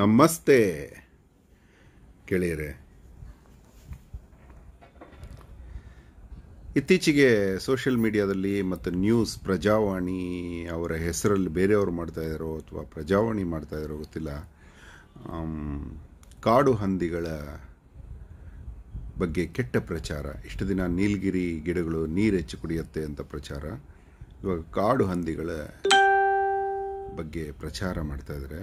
ನಮಸ್ತೆ ಗೆಳೆಯರೆ ಇತ್ತೀಚೆಗೆ ಸೋಷಿಯಲ್ ಮೀಡಿಯಾದಲ್ಲಿ ಮತ್ತು ನ್ಯೂಸ್ ಪ್ರಜಾವಾಣಿ ಅವರ ಹೆಸರಲ್ಲಿ ಬೇರೆಯವರು ಮಾಡ್ತಾಯಿದ್ದಾರೋ ಅಥವಾ ಪ್ರಜಾವಾಣಿ ಮಾಡ್ತಾಯಿದ್ದಾರೋ ಗೊತ್ತಿಲ್ಲ ಕಾಡು ಹಂದಿಗಳ ಬಗ್ಗೆ ಕೆಟ್ಟ ಪ್ರಚಾರ ಇಷ್ಟು ದಿನ ನೀಲಗಿರಿ ಗಿಡಗಳು ನೀರು ಹೆಚ್ಚು ಕುಡಿಯುತ್ತೆ ಅಂತ ಪ್ರಚಾರ ಇವಾಗ ಕಾಡು ಹಂದಿಗಳ ಬಗ್ಗೆ ಪ್ರಚಾರ ಮಾಡ್ತಾಯಿದ್ದಾರೆ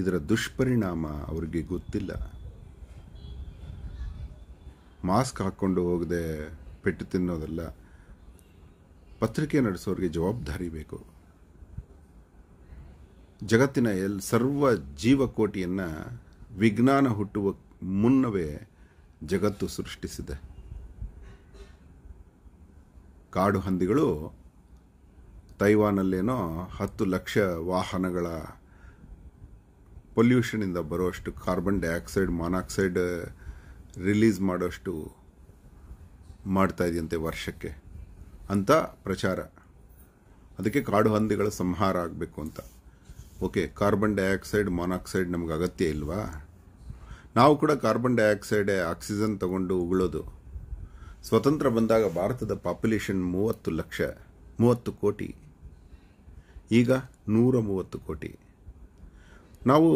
ಇದರ ದುಷ್ಪರಿಣಾಮ ಅವರಿಗೆ ಗೊತ್ತಿಲ್ಲ ಮಾಸ್ಕ್ ಹಾಕ್ಕೊಂಡು ಹೋಗದೆ ಪೆಟ್ಟು ತಿನ್ನೋದಲ್ಲ ಪತ್ರಿಕೆ ನಡೆಸೋರಿಗೆ ಜವಾಬ್ದಾರಿ ಬೇಕು ಜಗತ್ತಿನ ಎಲ್ ಸರ್ವ ಜೀವಕೋಟಿಯನ್ನು ವಿಜ್ಞಾನ ಹುಟ್ಟುವ ಮುನ್ನವೇ ಜಗತ್ತು ಸೃಷ್ಟಿಸಿದೆ ಕಾಡು ಹಂದಿಗಳು ತೈವಾನಲ್ಲೇನೋ ಹತ್ತು ಲಕ್ಷ ವಾಹನಗಳ ಪೊಲ್ಯೂಷನಿಂದ ಬರುವಷ್ಟು ಕಾರ್ಬನ್ ಡೈಆಕ್ಸೈಡ್ ಮಾನಾಕ್ಸೈಡ್ ರಿಲೀಸ್ ಮಾಡೋಷ್ಟು ಮಾಡ್ತಾ ಇದೆಯಂತೆ ವರ್ಷಕ್ಕೆ ಅಂತ ಪ್ರಚಾರ ಅದಕ್ಕೆ ಕಾಡು ಹಂದಿಗಳ ಸಂಹಾರ ಆಗಬೇಕು ಅಂತ ಓಕೆ ಕಾರ್ಬನ್ ಡೈಆಕ್ಸೈಡ್ ಮಾನಾಕ್ಸೈಡ್ ನಮಗೆ ಅಗತ್ಯ ಇಲ್ವಾ ನಾವು ಕೂಡ ಕಾರ್ಬನ್ ಡೈಆಕ್ಸೈಡ್ ಆಕ್ಸಿಜನ್ ತಗೊಂಡು ಉಗುಳೋದು ಸ್ವತಂತ್ರ ಬಂದಾಗ ಭಾರತದ ಪಾಪ್ಯುಲೇಷನ್ ಮೂವತ್ತು ಲಕ್ಷ ಮೂವತ್ತು ಕೋಟಿ ಈಗ ನೂರ ಮೂವತ್ತು ಕೋಟಿ ನಾವು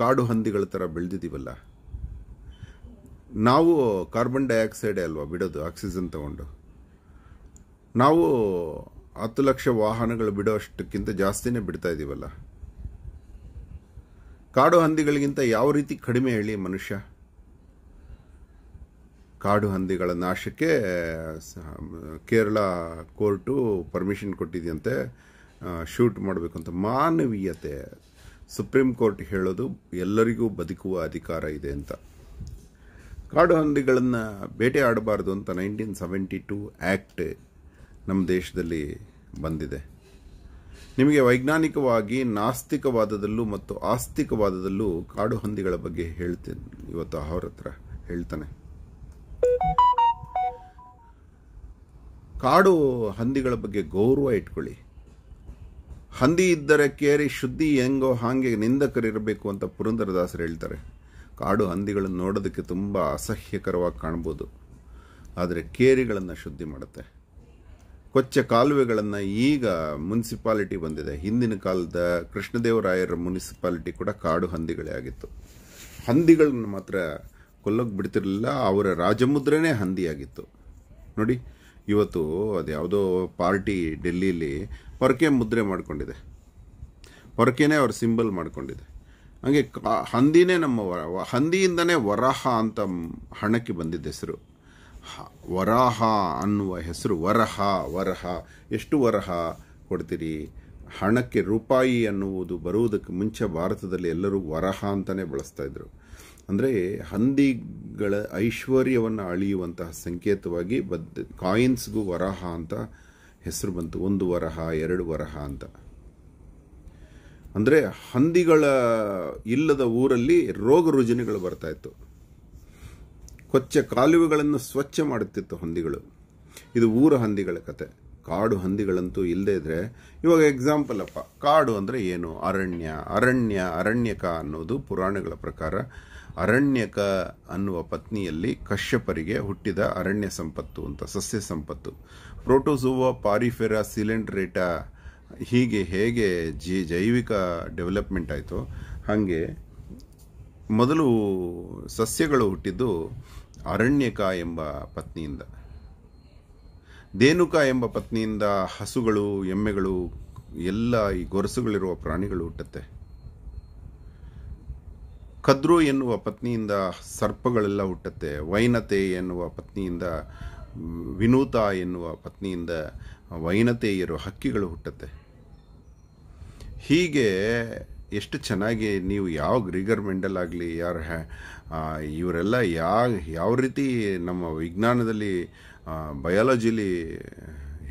ಕಾಡು ಹಂದಿಗಳ ಥರ ಬೆಳೆದಿದ್ದೀವಲ್ಲ ನಾವು ಕಾರ್ಬನ್ ಡೈಆಕ್ಸೈಡೇ ಅಲ್ವಾ ಬಿಡೋದು ಆಕ್ಸಿಜನ್ ತಗೊಂಡು ನಾವು ಹತ್ತು ಲಕ್ಷ ವಾಹನಗಳು ಬಿಡೋ ಅಷ್ಟಕ್ಕಿಂತ ಜಾಸ್ತಿನೇ ಬಿಡ್ತಾ ಇದ್ದೀವಲ್ಲ ಕಾಡು ಹಂದಿಗಳಿಗಿಂತ ಯಾವ ರೀತಿ ಕಡಿಮೆ ಹೇಳಿ ಮನುಷ್ಯ ಕಾಡು ಹಂದಿಗಳ ನಾಶಕ್ಕೆ ಕೇರಳ ಕೋರ್ಟು ಪರ್ಮಿಷನ್ ಕೊಟ್ಟಿದೆಯಂತೆ ಶೂಟ್ ಮಾಡಬೇಕು ಅಂತ ಮಾನವೀಯತೆ ಸುಪ್ರೀಂ ಕೋರ್ಟ್ ಹೇಳೋದು ಎಲ್ಲರಿಗೂ ಬದುಕುವ ಅಧಿಕಾರ ಇದೆ ಅಂತ ಕಾಡು ಹಂದಿಗಳನ್ನು ಬೇಟೆ ಆಡಬಾರ್ದು ಅಂತ ನೈನ್ಟೀನ್ ಸೆವೆಂಟಿ ಟೂ ಆ್ಯಕ್ಟ್ ನಮ್ಮ ದೇಶದಲ್ಲಿ ಬಂದಿದೆ ನಿಮಗೆ ವೈಜ್ಞಾನಿಕವಾಗಿ ನಾಸ್ತಿಕವಾದದಲ್ಲೂ ಮತ್ತು ಆಸ್ತಿಕವಾದದಲ್ಲೂ ಕಾಡು ಹಂದಿಗಳ ಬಗ್ಗೆ ಹೇಳ್ತೇನೆ ಇವತ್ತು ಅವ್ರ ಹತ್ರ ಹೇಳ್ತಾನೆ ಕಾಡು ಹಂದಿಗಳ ಬಗ್ಗೆ ಗೌರವ ಇಟ್ಕೊಳ್ಳಿ ಹಂದಿ ಇದ್ದರೆ ಕೇರಿ ಶುದ್ಧಿ ಹೆಂಗೋ ಹಾಗೆ ನಿಂದಕರಿರಬೇಕು ಅಂತ ಪುರಂದರದಾಸರು ಹೇಳ್ತಾರೆ ಕಾಡು ಹಂದಿಗಳನ್ನು ನೋಡೋದಕ್ಕೆ ತುಂಬ ಅಸಹ್ಯಕರವಾಗಿ ಕಾಣ್ಬೋದು ಆದರೆ ಕೇರಿಗಳನ್ನು ಶುದ್ಧಿ ಮಾಡುತ್ತೆ ಕೊಚ್ಚ ಕಾಲುವೆಗಳನ್ನು ಈಗ ಮುನ್ಸಿಪಾಲಿಟಿ ಬಂದಿದೆ ಹಿಂದಿನ ಕಾಲದ ಕೃಷ್ಣದೇವರಾಯರ ಮುನ್ಸಿಪಾಲಿಟಿ ಕೂಡ ಕಾಡು ಹಂದಿಗಳೇ ಆಗಿತ್ತು ಹಂದಿಗಳನ್ನು ಮಾತ್ರ ಕೊಲ್ಲೋಕೆ ಬಿಡ್ತಿರಲಿಲ್ಲ ಅವರ ರಾಜಮುದ್ರನೇ ಹಂದಿಯಾಗಿತ್ತು ನೋಡಿ ಇವತ್ತು ಅದು ಯಾವುದೋ ಪಾರ್ಟಿ ಡೆಲ್ಲಿಲಿ ಪೊರಕೆ ಮುದ್ರೆ ಮಾಡಿಕೊಂಡಿದೆ ಪೊರಕೆನೇ ಅವ್ರ ಸಿಂಬಲ್ ಮಾಡಿಕೊಂಡಿದೆ ಹಾಗೆ ಹಂದಿನೇ ನಮ್ಮ ವರ ಹಂದಿಯಿಂದನೇ ವರಾಹ ಅಂತ ಹಣಕ್ಕೆ ಬಂದಿದ್ದ ಹೆಸರು ವರಾಹ ಅನ್ನುವ ಹೆಸರು ವರಹ ವರಹ ಎಷ್ಟು ವರಹ ಕೊಡ್ತೀರಿ ಹಣಕ್ಕೆ ರೂಪಾಯಿ ಅನ್ನುವುದು ಬರುವುದಕ್ಕೆ ಮುಂಚೆ ಭಾರತದಲ್ಲಿ ಎಲ್ಲರೂ ವರಹ ಅಂತಲೇ ಬಳಸ್ತಾಯಿದ್ರು ಅಂದರೆ ಹಂದಿಗಳ ಐಶ್ವರ್ಯವನ್ನು ಅಳಿಯುವಂತಹ ಸಂಕೇತವಾಗಿ ಬದ್ ಕಾಯಿನ್ಸ್ಗೂ ವರಹ ಅಂತ ಹೆಸರು ಬಂತು ಒಂದು ವರಹ ಎರಡು ವರಹ ಅಂತ ಅಂದರೆ ಹಂದಿಗಳ ಇಲ್ಲದ ಊರಲ್ಲಿ ರೋಗ ರುಜಿನಗಳು ಬರ್ತಾಯಿತ್ತು ಕೊಚ್ಚ ಕಾಲುವೆಗಳನ್ನು ಸ್ವಚ್ಛ ಮಾಡುತ್ತಿತ್ತು ಹಂದಿಗಳು ಇದು ಊರ ಹಂದಿಗಳ ಕತೆ ಕಾಡು ಹಂದಿಗಳಂತೂ ಇಲ್ಲದೇ ಇದ್ದರೆ ಇವಾಗ ಎಕ್ಸಾಂಪಲ್ ಅಪ್ಪ ಕಾಡು ಅಂದರೆ ಏನು ಅರಣ್ಯ ಅರಣ್ಯ ಅರಣ್ಯಕ ಅನ್ನೋದು ಪುರಾಣಗಳ ಪ್ರಕಾರ ಅರಣ್ಯಕ ಅನ್ನುವ ಪತ್ನಿಯಲ್ಲಿ ಕಶ್ಯಪರಿಗೆ ಹುಟ್ಟಿದ ಅರಣ್ಯ ಸಂಪತ್ತು ಅಂತ ಸಸ್ಯ ಸಂಪತ್ತು ಪ್ರೋಟೋಸೋವ ಪಾರಿಫೆರಾ ಸಿಲೆಂಡ್ರೇಟಾ ಹೀಗೆ ಹೇಗೆ ಜಿ ಜೈವಿಕ ಡೆವಲಪ್ಮೆಂಟ್ ಆಯಿತು ಹಾಗೆ ಮೊದಲು ಸಸ್ಯಗಳು ಹುಟ್ಟಿದ್ದು ಅರಣ್ಯಕ ಎಂಬ ಪತ್ನಿಯಿಂದ ದೇನುಕ ಎಂಬ ಪತ್ನಿಯಿಂದ ಹಸುಗಳು ಎಮ್ಮೆಗಳು ಎಲ್ಲ ಈ ಗೊರಸುಗಳಿರುವ ಪ್ರಾಣಿಗಳು ಹುಟ್ಟುತ್ತೆ ಕದ್ರು ಎನ್ನುವ ಪತ್ನಿಯಿಂದ ಸರ್ಪಗಳೆಲ್ಲ ಹುಟ್ಟುತ್ತೆ ವೈನತೆ ಎನ್ನುವ ಪತ್ನಿಯಿಂದ ವಿನೂತ ಎನ್ನುವ ಪತ್ನಿಯಿಂದ ವೈನತೆಯರು ಹಕ್ಕಿಗಳು ಹುಟ್ಟುತ್ತೆ ಹೀಗೆ ಎಷ್ಟು ಚೆನ್ನಾಗಿ ನೀವು ಯಾವ ಗ್ರಿಗರ್ ಮೆಂಡಲ್ ಆಗಲಿ ಯಾರು ಇವರೆಲ್ಲ ಯಾ ಯಾವ ರೀತಿ ನಮ್ಮ ವಿಜ್ಞಾನದಲ್ಲಿ ಬಯಾಲಜಿಲಿ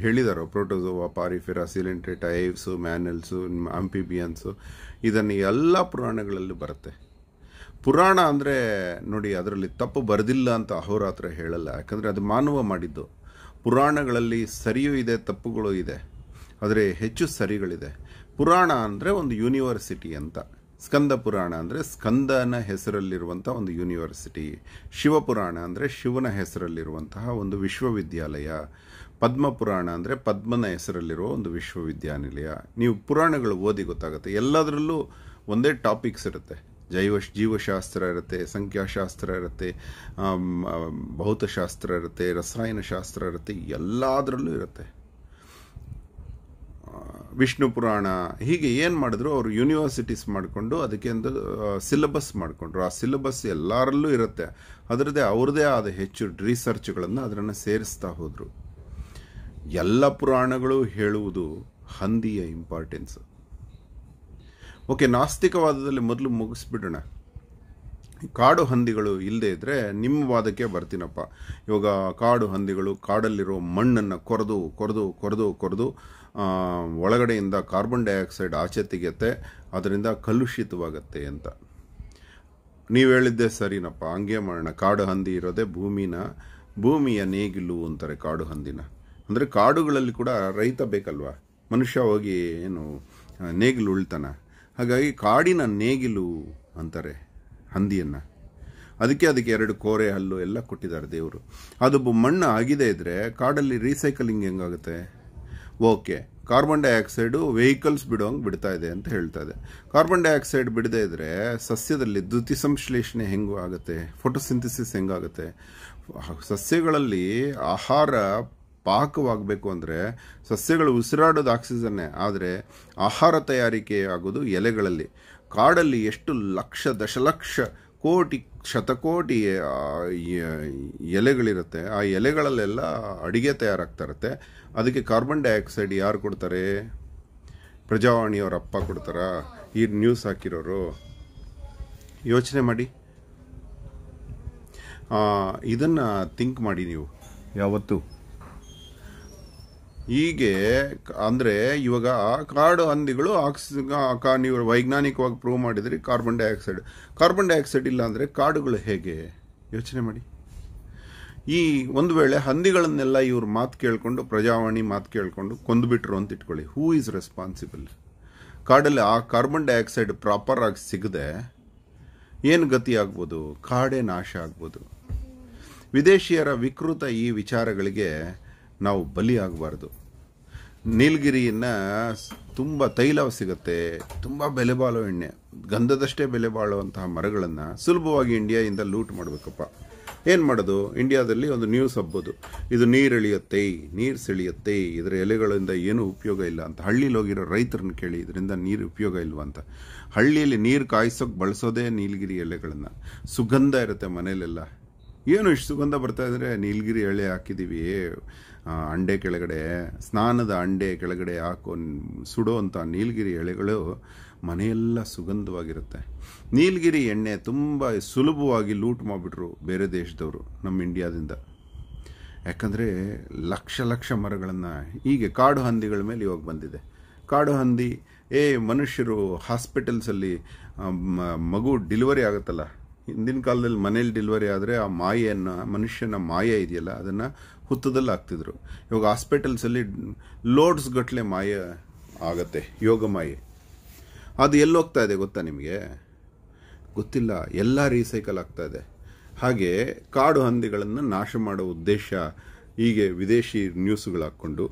ಹೇಳಿದಾರೋ ಪ್ರೋಟೋಸೋವಾ ಪಾರಿಫೆರಾ ಸಿಲೆಂಟ್ರೇಟ ಏವ್ಸು ಮ್ಯಾನಲ್ಸು ಅಂಪಿಬಿಯನ್ಸು ಇದನ್ನು ಎಲ್ಲ ಪುರಾಣಗಳಲ್ಲೂ ಬರುತ್ತೆ ಪುರಾಣ ಅಂದರೆ ನೋಡಿ ಅದರಲ್ಲಿ ತಪ್ಪು ಬರೆದಿಲ್ಲ ಅಂತ ಅಹೋರಾತ್ರ ಹೇಳಲ್ಲ ಯಾಕಂದರೆ ಅದು ಮಾನವ ಮಾಡಿದ್ದು ಪುರಾಣಗಳಲ್ಲಿ ಸರಿಯೂ ಇದೆ ತಪ್ಪುಗಳು ಇದೆ ಆದರೆ ಹೆಚ್ಚು ಸರಿಗಳಿದೆ ಪುರಾಣ ಅಂದರೆ ಒಂದು ಯೂನಿವರ್ಸಿಟಿ ಅಂತ ಸ್ಕಂದ ಪುರಾಣ ಅಂದರೆ ಸ್ಕಂದನ ಹೆಸರಲ್ಲಿರುವಂಥ ಒಂದು ಯೂನಿವರ್ಸಿಟಿ ಶಿವಪುರಾಣ ಅಂದರೆ ಶಿವನ ಹೆಸರಲ್ಲಿರುವಂತಹ ಒಂದು ವಿಶ್ವವಿದ್ಯಾಲಯ ಪದ್ಮ ಪುರಾಣ ಅಂದರೆ ಪದ್ಮನ ಹೆಸರಲ್ಲಿರುವ ಒಂದು ವಿಶ್ವವಿದ್ಯಾನಿಲಯ ನೀವು ಪುರಾಣಗಳು ಓದಿ ಗೊತ್ತಾಗುತ್ತೆ ಎಲ್ಲದರಲ್ಲೂ ಒಂದೇ ಟಾಪಿಕ್ಸ್ ಇರುತ್ತೆ ಜೈವ ಜೀವಶಾಸ್ತ್ರ ಇರುತ್ತೆ ಸಂಖ್ಯಾಶಾಸ್ತ್ರ ಇರುತ್ತೆ ಭೌತಶಾಸ್ತ್ರ ಇರುತ್ತೆ ರಸಾಯನಶಾಸ್ತ್ರ ಇರುತ್ತೆ ಎಲ್ಲದರಲ್ಲೂ ಇರುತ್ತೆ ವಿಷ್ಣು ಪುರಾಣ ಹೀಗೆ ಏನು ಮಾಡಿದ್ರು ಅವರು ಯೂನಿವರ್ಸಿಟೀಸ್ ಮಾಡಿಕೊಂಡು ಅದಕ್ಕೆ ಒಂದು ಸಿಲೆಬಸ್ ಮಾಡಿಕೊಂಡ್ರು ಆ ಸಿಲೆಬಸ್ ಎಲ್ಲರಲ್ಲೂ ಇರುತ್ತೆ ಅದರದ್ದೇ ಅವ್ರದ್ದೇ ಆದ ಹೆಚ್ಚು ರಿಸರ್ಚ್ಗಳನ್ನು ಅದರನ್ನು ಸೇರಿಸ್ತಾ ಹೋದರು ಎಲ್ಲ ಪುರಾಣಗಳು ಹೇಳುವುದು ಹಂದಿಯ ಇಂಪಾರ್ಟೆನ್ಸು ಓಕೆ ನಾಸ್ತಿಕವಾದದಲ್ಲಿ ಮೊದಲು ಮುಗಿಸ್ಬಿಡೋಣ ಕಾಡು ಹಂದಿಗಳು ಇಲ್ಲದೆ ಇದ್ದರೆ ನಿಮ್ಮ ವಾದಕ್ಕೆ ಬರ್ತೀನಪ್ಪ ಇವಾಗ ಕಾಡು ಹಂದಿಗಳು ಕಾಡಲ್ಲಿರೋ ಮಣ್ಣನ್ನು ಕೊರೆದು ಕೊರೆದು ಕೊರೆದು ಕೊರೆದು ಒಳಗಡೆಯಿಂದ ಕಾರ್ಬನ್ ಡೈಆಕ್ಸೈಡ್ ಆಚೆ ತೆಗೆಯುತ್ತೆ ಅದರಿಂದ ಕಲುಷಿತವಾಗತ್ತೆ ಅಂತ ನೀವು ಹೇಳಿದ್ದೆ ಸರಿನಪ್ಪ ಹಂಗೆ ಮಾಡೋಣ ಕಾಡು ಹಂದಿ ಇರೋದೇ ಭೂಮಿನ ಭೂಮಿಯ ನೇಗಿಲು ಅಂತಾರೆ ಕಾಡು ಹಂದಿನ ಅಂದರೆ ಕಾಡುಗಳಲ್ಲಿ ಕೂಡ ರೈತ ಬೇಕಲ್ವಾ ಮನುಷ್ಯ ಹೋಗಿ ಏನು ನೇಗಿಲು ಉಳ್ತಾನ ಹಾಗಾಗಿ ಕಾಡಿನ ನೇಗಿಲು ಅಂತಾರೆ ಹಂದಿಯನ್ನು ಅದಕ್ಕೆ ಅದಕ್ಕೆ ಎರಡು ಕೋರೆ ಹಲ್ಲು ಎಲ್ಲ ಕೊಟ್ಟಿದ್ದಾರೆ ದೇವರು ಅದು ಮಣ್ಣು ಆಗಿದೆ ಇದ್ದರೆ ಕಾಡಲ್ಲಿ ರೀಸೈಕಲಿಂಗ್ ಹೆಂಗಾಗುತ್ತೆ ಓಕೆ ಕಾರ್ಬನ್ ಡೈಆಕ್ಸೈಡು ವೆಹಿಕಲ್ಸ್ ಬಿಡೋಂಗೆ ಬಿಡ್ತಾ ಇದೆ ಅಂತ ಹೇಳ್ತಾ ಇದೆ ಕಾರ್ಬನ್ ಡೈಆಕ್ಸೈಡ್ ಬಿಡದೇ ಇದ್ದರೆ ಸಸ್ಯದಲ್ಲಿ ದ್ಯುತಿ ಸಂಶ್ಲೇಷಣೆ ಹೆಂಗೂ ಆಗುತ್ತೆ ಫೋಟೋಸಿಂಥಸಿಸ್ ಹೆಂಗಾಗುತ್ತೆ ಸಸ್ಯಗಳಲ್ಲಿ ಆಹಾರ ಪಾಕವಾಗಬೇಕು ಅಂದರೆ ಸಸ್ಯಗಳು ಉಸಿರಾಡೋದು ಆಕ್ಸಿಜನ್ನೇ ಆದರೆ ಆಹಾರ ತಯಾರಿಕೆ ಆಗೋದು ಎಲೆಗಳಲ್ಲಿ ಕಾಡಲ್ಲಿ ಎಷ್ಟು ಲಕ್ಷ ದಶಲಕ್ಷ ಕೋಟಿ ಶತಕೋಟಿ ಎಲೆಗಳಿರುತ್ತೆ ಆ ಎಲೆಗಳಲ್ಲೆಲ್ಲ ಅಡುಗೆ ತಯಾರಾಗ್ತಾ ಇರುತ್ತೆ ಅದಕ್ಕೆ ಕಾರ್ಬನ್ ಡೈಆಕ್ಸೈಡ್ ಯಾರು ಕೊಡ್ತಾರೆ ಪ್ರಜಾವಾಣಿಯವ್ರ ಅಪ್ಪ ಕೊಡ್ತಾರಾ ಈ ನ್ಯೂಸ್ ಹಾಕಿರೋರು ಯೋಚನೆ ಮಾಡಿ ಇದನ್ನು ಥಿಂಕ್ ಮಾಡಿ ನೀವು ಯಾವತ್ತು ಹೀಗೆ ಅಂದರೆ ಇವಾಗ ಕಾಡು ಹಂದಿಗಳು ಆಕ್ಸ್ ನೀವು ವೈಜ್ಞಾನಿಕವಾಗಿ ಪ್ರೂವ್ ಮಾಡಿದರೆ ಕಾರ್ಬನ್ ಡೈಆಕ್ಸೈಡ್ ಕಾರ್ಬನ್ ಡೈಆಕ್ಸೈಡ್ ಇಲ್ಲ ಅಂದರೆ ಕಾಡುಗಳು ಹೇಗೆ ಯೋಚನೆ ಮಾಡಿ ಈ ಒಂದು ವೇಳೆ ಹಂದಿಗಳನ್ನೆಲ್ಲ ಇವ್ರು ಮಾತು ಕೇಳಿಕೊಂಡು ಪ್ರಜಾವಾಣಿ ಮಾತು ಕೇಳಿಕೊಂಡು ಕೊಂದುಬಿಟ್ರು ಅಂತ ಇಟ್ಕೊಳ್ಳಿ ಹೂ ಈಸ್ ರೆಸ್ಪಾನ್ಸಿಬಲ್ ಕಾಡಲ್ಲಿ ಆ ಕಾರ್ಬನ್ ಡೈಆಕ್ಸೈಡ್ ಪ್ರಾಪರ್ ಸಿಗದೆ ಏನು ಗತಿ ಆಗ್ಬೋದು ಕಾಡೇ ನಾಶ ಆಗ್ಬೋದು ವಿದೇಶಿಯರ ವಿಕೃತ ಈ ವಿಚಾರಗಳಿಗೆ ನಾವು ಬಲಿಯಾಗಬಾರ್ದು ನೀಲಗಿರಿಯನ್ನು ತುಂಬ ತೈಲ ಸಿಗುತ್ತೆ ತುಂಬ ಬೆಲೆ ಬಾಳೋ ಎಣ್ಣೆ ಗಂಧದಷ್ಟೇ ಬೆಲೆ ಬಾಳುವಂತಹ ಮರಗಳನ್ನು ಸುಲಭವಾಗಿ ಇಂಡಿಯಾದಿಂದ ಲೂಟ್ ಮಾಡಬೇಕಪ್ಪ ಏನು ಮಾಡೋದು ಇಂಡಿಯಾದಲ್ಲಿ ಒಂದು ನ್ಯೂಸ್ ಹಬ್ಬೋದು ಇದು ನೀರು ಎಳೆಯುತ್ತೆ ನೀರು ಸೆಳೆಯುತ್ತೆ ಇದರ ಎಲೆಗಳಿಂದ ಏನೂ ಉಪಯೋಗ ಇಲ್ಲ ಅಂತ ಹಳ್ಳಿಲಿ ಹೋಗಿರೋ ರೈತರನ್ನು ಕೇಳಿ ಇದರಿಂದ ನೀರು ಉಪಯೋಗ ಇಲ್ವಾ ಅಂತ ಹಳ್ಳಿಯಲ್ಲಿ ನೀರು ಕಾಯಿಸೋಕೆ ಬಳಸೋದೇ ನೀಲಗಿರಿ ಎಲೆಗಳನ್ನು ಸುಗಂಧ ಇರುತ್ತೆ ಮನೆಯಲ್ಲೆಲ್ಲ ಏನು ಇಷ್ಟು ಸುಗಂಧ ಬರ್ತಾ ಇದ್ರೆ ನೀಲಗಿರಿ ಎಳೆ ಹಾಕಿದ್ದೀವಿ ಅಂಡೆ ಕೆಳಗಡೆ ಸ್ನಾನದ ಅಂಡೆ ಕೆಳಗಡೆ ಹಾಕೋ ಸುಡೋ ಅಂಥ ನೀಲಗಿರಿ ಎಳೆಗಳು ಮನೆಯೆಲ್ಲ ಸುಗಂಧವಾಗಿರುತ್ತೆ ನೀಲಗಿರಿ ಎಣ್ಣೆ ತುಂಬ ಸುಲಭವಾಗಿ ಲೂಟ್ ಮಾಡಿಬಿಟ್ರು ಬೇರೆ ದೇಶದವರು ನಮ್ಮ ಇಂಡಿಯಾದಿಂದ ಯಾಕಂದರೆ ಲಕ್ಷ ಲಕ್ಷ ಮರಗಳನ್ನು ಹೀಗೆ ಕಾಡು ಹಂದಿಗಳ ಮೇಲೆ ಇವಾಗ ಬಂದಿದೆ ಕಾಡು ಹಂದಿ ಏ ಮನುಷ್ಯರು ಹಾಸ್ಪಿಟಲ್ಸಲ್ಲಿ ಮಗು ಡಿಲಿವರಿ ಆಗುತ್ತಲ್ಲ ಹಿಂದಿನ ಕಾಲದಲ್ಲಿ ಮನೇಲಿ ಡೆಲಿವರಿ ಆದರೆ ಆ ಮಾಯೆಯನ್ನು ಮನುಷ್ಯನ ಮಾಯೆ ಇದೆಯಲ್ಲ ಅದನ್ನು ಹುತ್ತದಲ್ಲಿ ಹಾಕ್ತಿದ್ರು ಇವಾಗ ಹಾಸ್ಪಿಟಲ್ಸಲ್ಲಿ ಲೋಡ್ಸ್ ಗಟ್ಟಲೆ ಮಾಯ ಆಗತ್ತೆ ಯೋಗ ಮಾಯೆ ಅದು ಎಲ್ಲಿ ಹೋಗ್ತಾ ಇದೆ ಗೊತ್ತಾ ನಿಮಗೆ ಗೊತ್ತಿಲ್ಲ ಎಲ್ಲ ರೀಸೈಕಲ್ ಆಗ್ತಾ ಇದೆ ಹಾಗೆ ಕಾಡು ಹಂದಿಗಳನ್ನು ನಾಶ ಮಾಡೋ ಉದ್ದೇಶ ಹೀಗೆ ವಿದೇಶಿ ನ್ಯೂಸ್ಗಳಾಕ್ಕೊಂಡು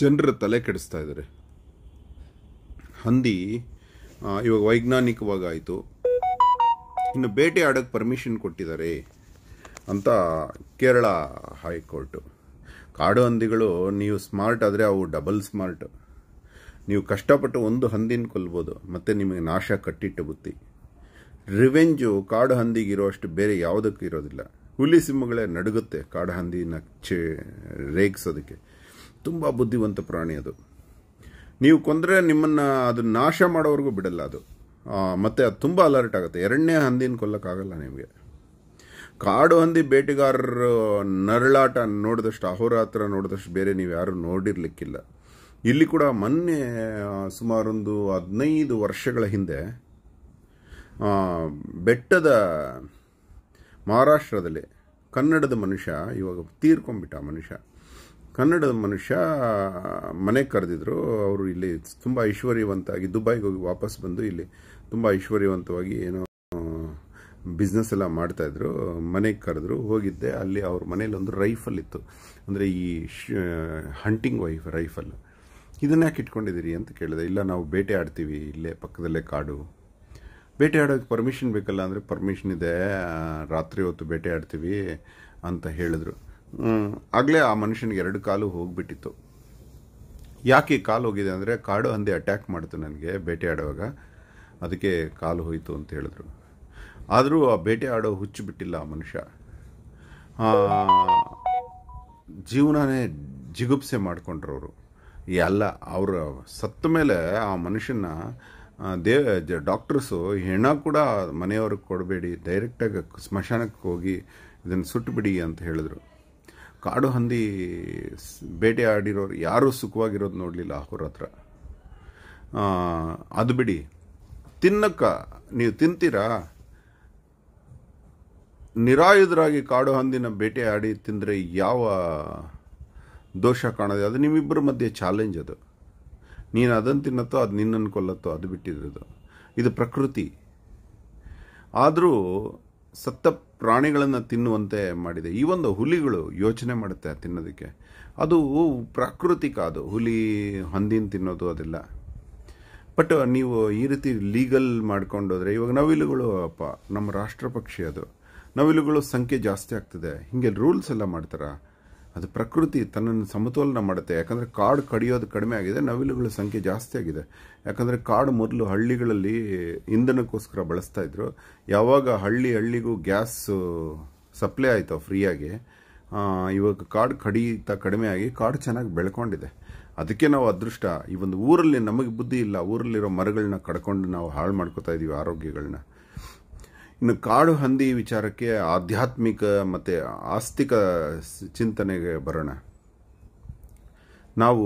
ಜನರ ತಲೆ ಕೆಡಿಸ್ತಾ ಇದ್ದಾರೆ ಹಂದಿ ಇವಾಗ ವೈಜ್ಞಾನಿಕವಾಗಾಯಿತು ಇನ್ನು ಬೇಟೆ ಆಡೋಕ್ಕೆ ಪರ್ಮಿಷನ್ ಕೊಟ್ಟಿದ್ದಾರೆ ಅಂತ ಕೇರಳ ಹೈಕೋರ್ಟು ಕಾಡು ಹಂದಿಗಳು ನೀವು ಸ್ಮಾರ್ಟ್ ಆದರೆ ಅವು ಡಬಲ್ ಸ್ಮಾರ್ಟ್ ನೀವು ಕಷ್ಟಪಟ್ಟು ಒಂದು ಹಂದಿನ ಕೊಲ್ಬೋದು ಮತ್ತು ನಿಮಗೆ ನಾಶ ಕಟ್ಟಿಟ್ಟು ಬುತ್ತಿ ರಿವೆಂಜು ಕಾಡು ಹಂದಿಗಿರೋಷ್ಟು ಬೇರೆ ಯಾವುದಕ್ಕೂ ಇರೋದಿಲ್ಲ ಹುಲಿ ಸಿಂಹಗಳೇ ನಡುಗುತ್ತೆ ಕಾಡು ಹಂದಿನ ಚೆ ರೇಗಿಸೋದಕ್ಕೆ ತುಂಬ ಬುದ್ಧಿವಂತ ಪ್ರಾಣಿ ಅದು ನೀವು ಕೊಂದರೆ ನಿಮ್ಮನ್ನು ಅದು ನಾಶ ಮಾಡೋವರೆಗೂ ಬಿಡಲ್ಲ ಅದು ಮತ್ತು ಅದು ತುಂಬ ಅಲರ್ಟ್ ಆಗುತ್ತೆ ಎರಡನೇ ಹಂದಿನ ಕೊಲ್ಲಕ್ಕಾಗಲ್ಲ ನಿಮಗೆ ಕಾಡು ಹಂದಿ ಬೇಟೆಗಾರರು ನರಳಾಟ ನೋಡಿದಷ್ಟು ಅಹೋರಾತ್ರ ನೋಡಿದಷ್ಟು ಬೇರೆ ನೀವು ಯಾರೂ ನೋಡಿರ್ಲಿಕ್ಕಿಲ್ಲ ಇಲ್ಲಿ ಕೂಡ ಮೊನ್ನೆ ಸುಮಾರೊಂದು ಹದಿನೈದು ವರ್ಷಗಳ ಹಿಂದೆ ಬೆಟ್ಟದ ಮಹಾರಾಷ್ಟ್ರದಲ್ಲಿ ಕನ್ನಡದ ಮನುಷ್ಯ ಇವಾಗ ತೀರ್ಕೊಂಬಿಟ್ಟ ಮನುಷ್ಯ ಕನ್ನಡದ ಮನುಷ್ಯ ಮನೆಗೆ ಕರೆದಿದ್ರು ಅವರು ಇಲ್ಲಿ ತುಂಬ ಐಶ್ವರ್ಯವಂತಾಗಿ ದುಬೈಗೆ ಹೋಗಿ ವಾಪಸ್ ಬಂದು ಇಲ್ಲಿ ತುಂಬ ಐಶ್ವರ್ಯವಂತವಾಗಿ ಏನೋ ಬಿಸ್ನೆಸ್ ಎಲ್ಲ ಮಾಡ್ತಾಯಿದ್ರು ಮನೆಗೆ ಕರೆದ್ರು ಹೋಗಿದ್ದೆ ಅಲ್ಲಿ ಅವ್ರ ಮನೇಲಿ ಒಂದು ರೈಫಲ್ ಇತ್ತು ಅಂದರೆ ಈ ಹಂಟಿಂಗ್ ವೈಫ್ ರೈಫಲ್ ಇದನ್ನ ಯಾಕೆ ಇಟ್ಕೊಂಡಿದ್ದೀರಿ ಅಂತ ಕೇಳಿದೆ ಇಲ್ಲ ನಾವು ಬೇಟೆ ಆಡ್ತೀವಿ ಇಲ್ಲೇ ಪಕ್ಕದಲ್ಲೇ ಕಾಡು ಬೇಟೆ ಆಡೋಕ್ಕೆ ಪರ್ಮಿಷನ್ ಬೇಕಲ್ಲ ಅಂದರೆ ಪರ್ಮಿಷನ್ ಇದೆ ರಾತ್ರಿ ಹೊತ್ತು ಬೇಟೆ ಆಡ್ತೀವಿ ಅಂತ ಹೇಳಿದ್ರು ಆಗಲೇ ಆ ಮನುಷ್ಯನಿಗೆ ಎರಡು ಕಾಲು ಹೋಗಿಬಿಟ್ಟಿತ್ತು ಯಾಕೆ ಕಾಲು ಹೋಗಿದೆ ಅಂದರೆ ಕಾಡು ಹಂದಿ ಅಟ್ಯಾಕ್ ಮಾಡ್ತು ನನಗೆ ಬೇಟೆ ಆಡುವಾಗ ಅದಕ್ಕೆ ಕಾಲು ಹೋಯಿತು ಅಂತ ಹೇಳಿದ್ರು ಆದರೂ ಆ ಬೇಟೆ ಆಡೋ ಹುಚ್ಚು ಬಿಟ್ಟಿಲ್ಲ ಆ ಮನುಷ್ಯ ಜೀವನನೇ ಜಿಗುಪ್ಸೆ ಅವರು ಎಲ್ಲ ಅವರ ಸತ್ತ ಮೇಲೆ ಆ ಮನುಷ್ಯನ ದೇ ಡಾಕ್ಟರ್ಸು ಹೆಣ ಕೂಡ ಮನೆಯವ್ರಿಗೆ ಕೊಡಬೇಡಿ ಡೈರೆಕ್ಟಾಗಿ ಸ್ಮಶಾನಕ್ಕೆ ಹೋಗಿ ಇದನ್ನು ಸುಟ್ಟುಬಿಡಿ ಅಂತ ಹೇಳಿದ್ರು ಕಾಡು ಹಂದಿ ಬೇಟೆ ಆಡಿರೋರು ಯಾರೂ ಸುಖವಾಗಿರೋದು ನೋಡಲಿಲ್ಲ ಅವ್ರ ಹತ್ರ ಅದು ಬಿಡಿ ತಿನ್ನಕ್ಕ ನೀವು ತಿಂತೀರಾ ನಿರಾಯುಧರಾಗಿ ಕಾಡು ಹಂದಿನ ಬೇಟೆ ಆಡಿ ತಿಂದರೆ ಯಾವ ದೋಷ ಕಾಣದೆ ಅದು ನಿಮ್ಮಿಬ್ಬರ ಮಧ್ಯೆ ಚಾಲೆಂಜ್ ಅದು ನೀನು ಅದನ್ನು ತಿನ್ನತ್ತೋ ಅದು ನಿನ್ನನ್ನು ಕೊಲ್ಲತ್ತೋ ಅದು ಬಿಟ್ಟಿದ್ರದು ಇದು ಪ್ರಕೃತಿ ಆದರೂ ಸತ್ತ ಪ್ರಾಣಿಗಳನ್ನು ತಿನ್ನುವಂತೆ ಮಾಡಿದೆ ಈ ಒಂದು ಹುಲಿಗಳು ಯೋಚನೆ ಮಾಡುತ್ತೆ ತಿನ್ನೋದಕ್ಕೆ ಅದು ಪ್ರಾಕೃತಿಕ ಅದು ಹುಲಿ ಹಂದಿನ ತಿನ್ನೋದು ಅದೆಲ್ಲ ಬಟ್ uh, ನೀವು ಈ ರೀತಿ ಲೀಗಲ್ ಮಾಡ್ಕೊಂಡೋದ್ರೆ ಇವಾಗ ನವಿಲುಗಳು ಅಪ್ಪ ನಮ್ಮ ರಾಷ್ಟ್ರ ಪಕ್ಷಿ ಅದು ನವಿಲುಗಳು ಸಂಖ್ಯೆ ಜಾಸ್ತಿ ಆಗ್ತದೆ ಹೀಗೆ ರೂಲ್ಸ್ ಎಲ್ಲ ಮಾಡ್ತಾರಾ ಅದು ಪ್ರಕೃತಿ ತನ್ನನ್ನು ಸಮತೋಲನ ಮಾಡುತ್ತೆ ಯಾಕಂದರೆ ಕಾಡು ಕಡಿಯೋದು ಕಡಿಮೆ ಆಗಿದೆ ನವಿಲುಗಳ ಸಂಖ್ಯೆ ಜಾಸ್ತಿ ಆಗಿದೆ ಯಾಕಂದರೆ ಕಾಡು ಮೊದಲು ಹಳ್ಳಿಗಳಲ್ಲಿ ಇಂಧನಕ್ಕೋಸ್ಕರ ಬಳಸ್ತಾ ಇದ್ರು ಯಾವಾಗ ಹಳ್ಳಿ ಹಳ್ಳಿಗೂ ಗ್ಯಾಸ್ ಸಪ್ಲೈ ಆಯಿತು ಫ್ರೀಯಾಗಿ ಇವಾಗ ಕಾಡು ಕಡಿತಾ ಕಡಿಮೆ ಆಗಿ ಕಾಡು ಚೆನ್ನಾಗಿ ಬೆಳ್ಕೊಂಡಿದೆ ಅದಕ್ಕೆ ನಾವು ಅದೃಷ್ಟ ಈ ಒಂದು ಊರಲ್ಲಿ ನಮಗೆ ಬುದ್ಧಿ ಇಲ್ಲ ಊರಲ್ಲಿರೋ ಮರಗಳನ್ನ ಕಡ್ಕೊಂಡು ನಾವು ಹಾಳು ಮಾಡ್ಕೋತಾ ಇದ್ದೀವಿ ಆರೋಗ್ಯಗಳನ್ನ ಇನ್ನು ಕಾಡು ಹಂದಿ ವಿಚಾರಕ್ಕೆ ಆಧ್ಯಾತ್ಮಿಕ ಮತ್ತು ಆಸ್ತಿಕ ಚಿಂತನೆಗೆ ಬರೋಣ ನಾವು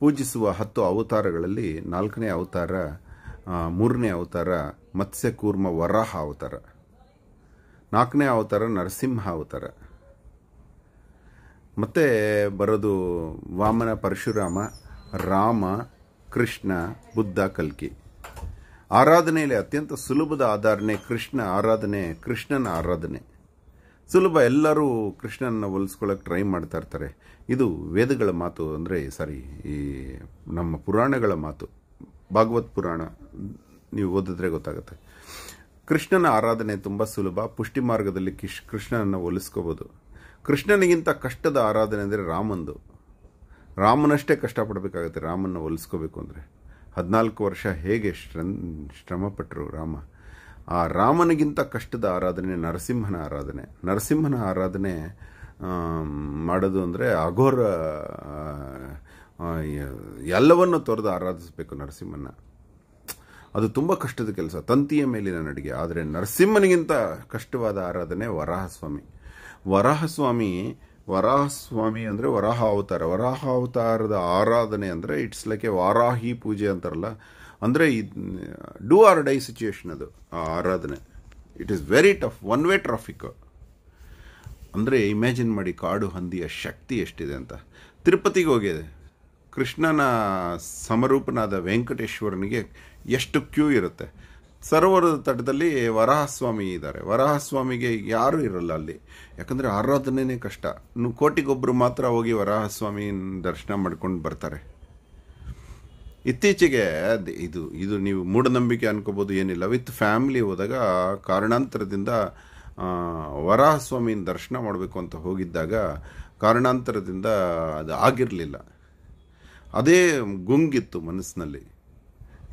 ಪೂಜಿಸುವ ಹತ್ತು ಅವತಾರಗಳಲ್ಲಿ ನಾಲ್ಕನೇ ಅವತಾರ ಮೂರನೇ ಅವತಾರ ಮತ್ಸ್ಯಕೂರ್ಮ ವರಾಹ ಅವತಾರ ನಾಲ್ಕನೇ ಅವತಾರ ನರಸಿಂಹ ಅವತಾರ ಮತ್ತು ಬರೋದು ವಾಮನ ಪರಶುರಾಮ ರಾಮ ಕೃಷ್ಣ ಬುದ್ಧ ಕಲ್ಕಿ ಆರಾಧನೆಯಲ್ಲಿ ಅತ್ಯಂತ ಸುಲಭದ ಆಧಾರಣೆ ಕೃಷ್ಣ ಆರಾಧನೆ ಕೃಷ್ಣನ ಆರಾಧನೆ ಸುಲಭ ಎಲ್ಲರೂ ಕೃಷ್ಣನ ಹೋಲಿಸ್ಕೊಳ್ಳೋಕೆ ಟ್ರೈ ಮಾಡ್ತಾ ಇರ್ತಾರೆ ಇದು ವೇದಗಳ ಮಾತು ಅಂದರೆ ಸಾರಿ ಈ ನಮ್ಮ ಪುರಾಣಗಳ ಮಾತು ಭಾಗವತ್ ಪುರಾಣ ನೀವು ಓದಿದ್ರೆ ಗೊತ್ತಾಗುತ್ತೆ ಕೃಷ್ಣನ ಆರಾಧನೆ ತುಂಬ ಸುಲಭ ಪುಷ್ಟಿ ಮಾರ್ಗದಲ್ಲಿ ಕಿಶ್ ಕೃಷ್ಣನನ್ನು ಹೋಲಿಸ್ಕೋಬೋದು ಕೃಷ್ಣನಿಗಿಂತ ಕಷ್ಟದ ಆರಾಧನೆ ಅಂದರೆ ರಾಮಂದು ರಾಮನಷ್ಟೇ ಕಷ್ಟಪಡಬೇಕಾಗುತ್ತೆ ರಾಮನ ಒಲಿಸ್ಕೋಬೇಕು ಅಂದರೆ ಹದಿನಾಲ್ಕು ವರ್ಷ ಹೇಗೆ ಶ್ರಮ ಶ್ರಮಪಟ್ಟರು ರಾಮ ಆ ರಾಮನಿಗಿಂತ ಕಷ್ಟದ ಆರಾಧನೆ ನರಸಿಂಹನ ಆರಾಧನೆ ನರಸಿಂಹನ ಆರಾಧನೆ ಮಾಡೋದು ಅಂದರೆ ಅಘೋರ ಎಲ್ಲವನ್ನು ತೊರೆದು ಆರಾಧಿಸಬೇಕು ನರಸಿಂಹನ ಅದು ತುಂಬ ಕಷ್ಟದ ಕೆಲಸ ತಂತಿಯ ಮೇಲಿನ ನಡಿಗೆ ಆದರೆ ನರಸಿಂಹನಿಗಿಂತ ಕಷ್ಟವಾದ ಆರಾಧನೆ ವರಾಹಸ್ವಾಮಿ ವರಾಹಸ್ವಾಮಿ ವರಾಹಸ್ವಾಮಿ ಅಂದರೆ ವರಾಹ ಅವತಾರ ವರಾಹ ಅವತಾರದ ಆರಾಧನೆ ಅಂದರೆ ಇಟ್ಸ್ ಲೈಕ್ ಎ ವಾರಾಹಿ ಪೂಜೆ ಅಂತಾರಲ್ಲ ಅಂದರೆ ಡೂ ಆರ್ ಡೈ ಸಿಚುಯೇಷನ್ ಅದು ಆ ಆರಾಧನೆ it is very tough one way traffic ಅಂದರೆ ಇಮ್ಯಾಜಿನ್ ಮಾಡಿ ಕಾಡು ಹಂದಿಯ ಶಕ್ತಿ ಎಷ್ಟಿದೆ ಅಂತ ತಿರುಪತಿಗೆ ಹೋಗಿದೆ ಕೃಷ್ಣನ ಸಮರೂಪನಾದ ವೆಂಕಟೇಶ್ವರನಿಗೆ ಎಷ್ಟು ಕ್ಯೂ ಇರುತ್ತೆ ಸರೋವರದ ತಟದಲ್ಲಿ ವರಹಸ್ವಾಮಿ ಇದ್ದಾರೆ ವರಹಸ್ವಾಮಿಗೆ ಯಾರೂ ಇರಲ್ಲ ಅಲ್ಲಿ ಯಾಕಂದರೆ ಆರಾಧನೆ ಕಷ್ಟ ಇನ್ನು ಕೋಟಿಗೊಬ್ಬರು ಮಾತ್ರ ಹೋಗಿ ವರಹಸ್ವಾಮಿ ದರ್ಶನ ಮಾಡ್ಕೊಂಡು ಬರ್ತಾರೆ ಇತ್ತೀಚೆಗೆ ಇದು ಇದು ನೀವು ಮೂಢನಂಬಿಕೆ ಅನ್ಕೋಬೋದು ಏನಿಲ್ಲ ವಿತ್ ಫ್ಯಾಮಿಲಿ ಹೋದಾಗ ಕಾರಣಾಂತರದಿಂದ ವರಾಹಸ್ವಾಮಿನ ದರ್ಶನ ಮಾಡಬೇಕು ಅಂತ ಹೋಗಿದ್ದಾಗ ಕಾರಣಾಂತರದಿಂದ ಅದು ಆಗಿರಲಿಲ್ಲ ಅದೇ ಗುಂಗಿತ್ತು ಮನಸ್ಸಿನಲ್ಲಿ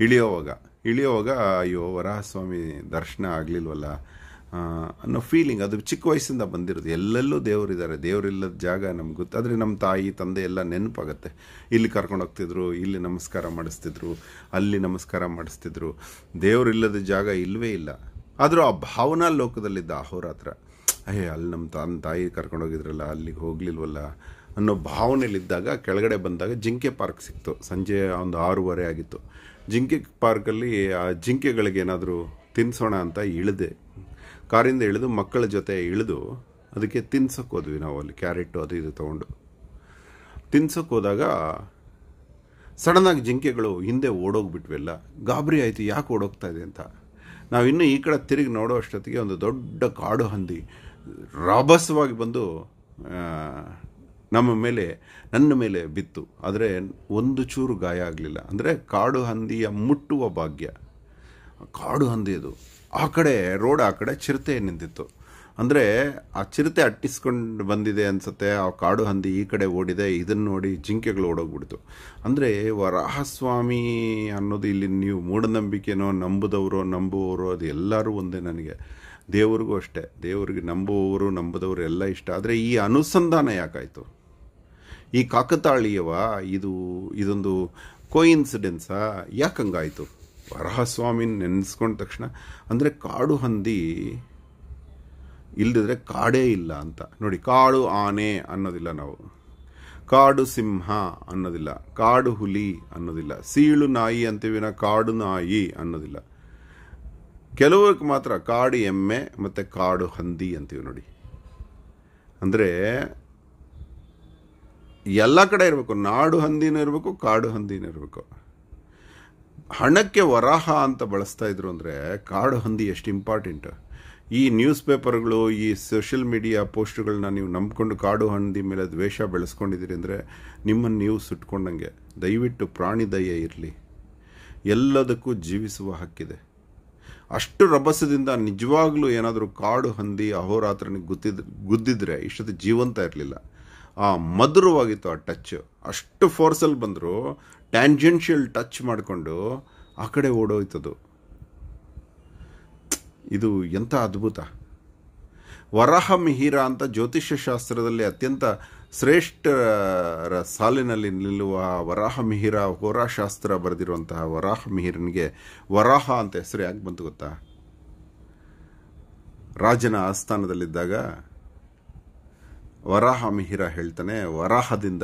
ಇಳಿಯೋವಾಗ ಇಳಿಯೋವಾಗ ಅಯ್ಯೋ ವರಹಸ್ವಾಮಿ ದರ್ಶನ ಆಗಲಿಲ್ವಲ್ಲ ಅನ್ನೋ ಫೀಲಿಂಗ್ ಅದು ಚಿಕ್ಕ ವಯಸ್ಸಿಂದ ಬಂದಿರೋದು ಎಲ್ಲೆಲ್ಲೂ ದೇವರಿದ್ದಾರೆ ದೇವರಿಲ್ಲದ ಜಾಗ ನಮ್ಗೆ ಗೊತ್ತಾದರೆ ನಮ್ಮ ತಾಯಿ ತಂದೆ ಎಲ್ಲ ನೆನಪಾಗುತ್ತೆ ಇಲ್ಲಿ ಕರ್ಕೊಂಡು ಹೋಗ್ತಿದ್ರು ಇಲ್ಲಿ ನಮಸ್ಕಾರ ಮಾಡಿಸ್ತಿದ್ರು ಅಲ್ಲಿ ನಮಸ್ಕಾರ ಮಾಡಿಸ್ತಿದ್ರು ದೇವರಿಲ್ಲದ ಜಾಗ ಇಲ್ಲವೇ ಇಲ್ಲ ಆದರೂ ಆ ಭಾವನಾ ಲೋಕದಲ್ಲಿದ್ದ ಅಹೋರಾತ್ರ ಅಯ್ಯ ಅಲ್ಲಿ ನಮ್ಮ ತನ್ನ ತಾಯಿ ಕರ್ಕೊಂಡೋಗಿದ್ರಲ್ಲ ಅಲ್ಲಿಗೆ ಹೋಗಲಿಲ್ವಲ್ಲ ಅನ್ನೋ ಭಾವನೆಯಲ್ಲಿದ್ದಾಗ ಕೆಳಗಡೆ ಬಂದಾಗ ಜಿಂಕೆ ಪಾರ್ಕ್ ಸಿಕ್ತು ಸಂಜೆ ಒಂದು ಆರೂವರೆ ಆಗಿತ್ತು ಜಿಂಕೆ ಪಾರ್ಕಲ್ಲಿ ಆ ಜಿಂಕೆಗಳಿಗೆ ಏನಾದರೂ ತಿನ್ನಿಸೋಣ ಅಂತ ಇಳಿದೆ ಕಾರಿಂದ ಇಳಿದು ಮಕ್ಕಳ ಜೊತೆ ಇಳಿದು ಅದಕ್ಕೆ ತಿನ್ಸೋಕೆ ಹೋದ್ವಿ ನಾವು ಅಲ್ಲಿ ಕ್ಯಾರೆಟು ಅದು ಇದು ತೊಗೊಂಡು ತಿನ್ಸೋಕೆ ಹೋದಾಗ ಸಡನ್ನಾಗಿ ಜಿಂಕೆಗಳು ಹಿಂದೆ ಓಡೋಗ್ಬಿಟ್ವೆಲ್ಲ ಗಾಬರಿ ಆಯಿತು ಯಾಕೆ ಓಡೋಗ್ತಾ ಇದೆ ಅಂತ ನಾವಿನ್ನೂ ಈ ಕಡೆ ತಿರುಗಿ ನೋಡೋ ಅಷ್ಟೊತ್ತಿಗೆ ಒಂದು ದೊಡ್ಡ ಕಾಡು ಹಂದಿ ರಭಸವಾಗಿ ಬಂದು ನಮ್ಮ ಮೇಲೆ ನನ್ನ ಮೇಲೆ ಬಿತ್ತು ಆದರೆ ಒಂದು ಚೂರು ಗಾಯ ಆಗಲಿಲ್ಲ ಅಂದರೆ ಕಾಡು ಹಂದಿಯ ಮುಟ್ಟುವ ಭಾಗ್ಯ ಕಾಡು ಹಂದಿ ಇದು ಆ ಕಡೆ ರೋಡ್ ಆ ಕಡೆ ಚಿರತೆ ನಿಂತಿತ್ತು ಅಂದರೆ ಆ ಚಿರತೆ ಅಟ್ಟಿಸ್ಕೊಂಡು ಬಂದಿದೆ ಅನಿಸುತ್ತೆ ಆ ಕಾಡು ಹಂದಿ ಈ ಕಡೆ ಓಡಿದೆ ಇದನ್ನು ನೋಡಿ ಜಿಂಕೆಗಳು ಓಡೋಗ್ಬಿಡ್ತು ಅಂದರೆ ವರಾಹಸ್ವಾಮಿ ಅನ್ನೋದು ಇಲ್ಲಿ ನೀವು ಮೂಢನಂಬಿಕೆನೋ ನಂಬುದವರೋ ನಂಬುವವರು ಅದು ಎಲ್ಲರೂ ಒಂದೇ ನನಗೆ ದೇವರಿಗೂ ಅಷ್ಟೇ ದೇವ್ರಿಗೆ ನಂಬುವವರು ನಂಬುದವರು ಎಲ್ಲ ಇಷ್ಟ ಆದರೆ ಈ ಅನುಸಂಧಾನ ಯಾಕಾಯಿತು ಈ ಕಾಕತಾಳೀಯವ ಇದು ಇದೊಂದು ಕೋಇನ್ಸಿಡೆನ್ಸಾ ಯಾಕೆ ಹಂಗಾಯಿತು ವರಹಸ್ವಾಮಿನ ನೆನೆಸ್ಕೊಂಡ ತಕ್ಷಣ ಅಂದರೆ ಕಾಡು ಹಂದಿ ಇಲ್ಲದಿದ್ರೆ ಕಾಡೇ ಇಲ್ಲ ಅಂತ ನೋಡಿ ಕಾಡು ಆನೆ ಅನ್ನೋದಿಲ್ಲ ನಾವು ಕಾಡು ಸಿಂಹ ಅನ್ನೋದಿಲ್ಲ ಕಾಡು ಹುಲಿ ಅನ್ನೋದಿಲ್ಲ ಸೀಳು ನಾಯಿ ಅಂತೀವಿನ ಕಾಡು ನಾಯಿ ಅನ್ನೋದಿಲ್ಲ ಕೆಲವಕ್ಕೆ ಮಾತ್ರ ಕಾಡು ಎಮ್ಮೆ ಮತ್ತು ಕಾಡು ಹಂದಿ ಅಂತೀವಿ ನೋಡಿ ಅಂದರೆ ಎಲ್ಲ ಕಡೆ ಇರಬೇಕು ನಾಡು ಹಂದಿನೂ ಇರಬೇಕು ಕಾಡು ಹಂದಿನೂ ಇರಬೇಕು ಹಣಕ್ಕೆ ವರಾಹ ಅಂತ ಬಳಸ್ತಾ ಇದ್ರು ಅಂದರೆ ಕಾಡು ಹಂದಿ ಎಷ್ಟು ಇಂಪಾರ್ಟೆಂಟ್ ಈ ನ್ಯೂಸ್ ಪೇಪರ್ಗಳು ಈ ಸೋಷಿಯಲ್ ಮೀಡಿಯಾ ಪೋಸ್ಟ್ಗಳನ್ನ ನೀವು ನಂಬ್ಕೊಂಡು ಕಾಡು ಹಂದಿ ಮೇಲೆ ದ್ವೇಷ ಬೆಳೆಸ್ಕೊಂಡಿದ್ದೀರಿ ಅಂದರೆ ನಿಮ್ಮನ್ನು ನೀವು ಸುಟ್ಕೊಂಡಂಗೆ ದಯವಿಟ್ಟು ಪ್ರಾಣಿ ದಯ ಇರಲಿ ಎಲ್ಲದಕ್ಕೂ ಜೀವಿಸುವ ಹಕ್ಕಿದೆ ಅಷ್ಟು ರಭಸದಿಂದ ನಿಜವಾಗ್ಲೂ ಏನಾದರೂ ಕಾಡು ಹಂದಿ ಅಹೋರಾತ್ರನಿಗೆ ಗುತ್ತಿದ್ರೆ ಗುದ್ದಿದ್ರೆ ಇಷ್ಟದ ಜೀವಂತ ಇರಲಿಲ್ಲ ಆ ಮಧುರವಾಗಿತ್ತು ಆ ಟಚ್ ಅಷ್ಟು ಫೋರ್ಸಲ್ಲಿ ಬಂದರೂ ಟ್ಯಾಂಜೆನ್ಷಿಯಲ್ ಟಚ್ ಮಾಡಿಕೊಂಡು ಆ ಕಡೆ ಓಡೋಯ್ತದು ಇದು ಎಂಥ ಅದ್ಭುತ ವರಾಹ ಮಿಹಿರ ಅಂತ ಜ್ಯೋತಿಷ್ಯ ಶಾಸ್ತ್ರದಲ್ಲಿ ಅತ್ಯಂತ ಶ್ರೇಷ್ಠರ ಸಾಲಿನಲ್ಲಿ ನಿಲ್ಲುವ ವರಾಹ ಮಿಹಿರ ಹೋರಾಶಾಸ್ತ್ರ ಬರೆದಿರುವಂತಹ ವರಾಹ ಮಿಹಿರನಿಗೆ ವರಾಹ ಅಂತ ಹೆಸರು ಯಾಕೆ ಬಂತು ಗೊತ್ತಾ ರಾಜನ ಆಸ್ಥಾನದಲ್ಲಿದ್ದಾಗ ವರಾಹ ಮಿಹಿರ ಹೇಳ್ತಾನೆ ವರಾಹದಿಂದ